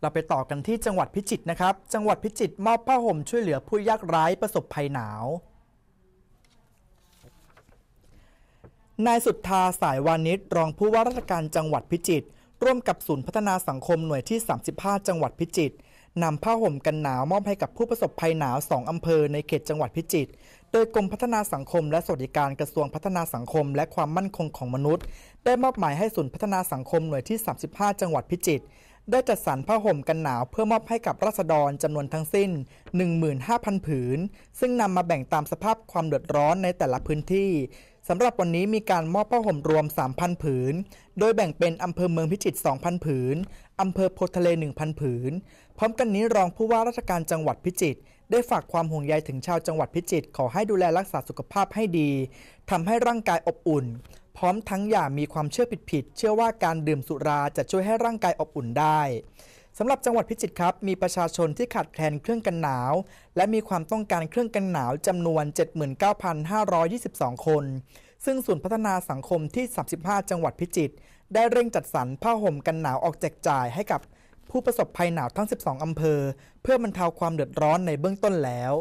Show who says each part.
Speaker 1: เราไปต่อกันที่จังหวัดพิจิตรนะครับ จังหวัดพิจิตรมอบผ้าห่มช่วยเหลือผู้ยากไร้ประสบภัยหนาว นายสุทธาสายวานิชรองผู้ว่าราชการจังหวัดพิจิตรร่วมกับศูนย์พัฒนาสังคมหน่วยที่ 35 จังหวัดพิจิตรนำผ้าห่มกันหนาวมอบให้กับผู้ประสบภัยหนาว 2อำเภอในเขตจังหวัดพิจิตร โดยกรมพัฒนาสังคม และสวัสดิการกระทรวงพัฒนาสังคมและความมั่นคงของมนุษย์ ได้มอบหมายให้ศูนย์พัฒนาสังคมหน่วยที่ 35 จังหวัดพิจิตรได้จัดสรรผ้าห่มกันหนาวเพื่อมอบให้กับราษฎรจำนวนทั้งสิ้น 15,000ผืน ซึ่งนำมาแบ่งตามสภาพความเดือดร้อนในแต่ละพื้นที่ สำหรับวันนี้มีการมอบผ้าห่มรวม 3,000 ผืน โดยแบ่งเป็นอำเภอเมืองพิจิตร 2,000ผืนอำเภอโพทะเล 1,000 ผืนพร้อมกันนี้รองผู้ว่าราชการจังหวัดพิจิตรได้ฝากความห่วงใยถึงชาวจังหวัดพิจิตรขอให้ดูแลรักษาสุขภาพให้ดีทำให้ร่างกายอบอุ่นพร้อมทั้งอย่ามีความเชื่อผิดๆ เชื่อว่าการดื่มสุราจะช่วยให้ร่างกาย อบอุ่นได้ สำหรับจังหวัดพิจิตรครับ มีประชาชนที่ขาดแคลนเครื่องกันหนาว และมีความต้องการเครื่องกันหนาว จำนวน 79,522 คน ซึ่งศูนย์พัฒนาสังคมที่ 35 จังหวัดพิจิตร ได้เร่งจัดสรรผ้าห่มกันหนาวออกแจกจ่ายให้กับผู้ประสบภัยหนาวทั้ง 12 อำเภอ เพื่อบรรเทาความเดือดร้อนในเบื้องต้นแล้ว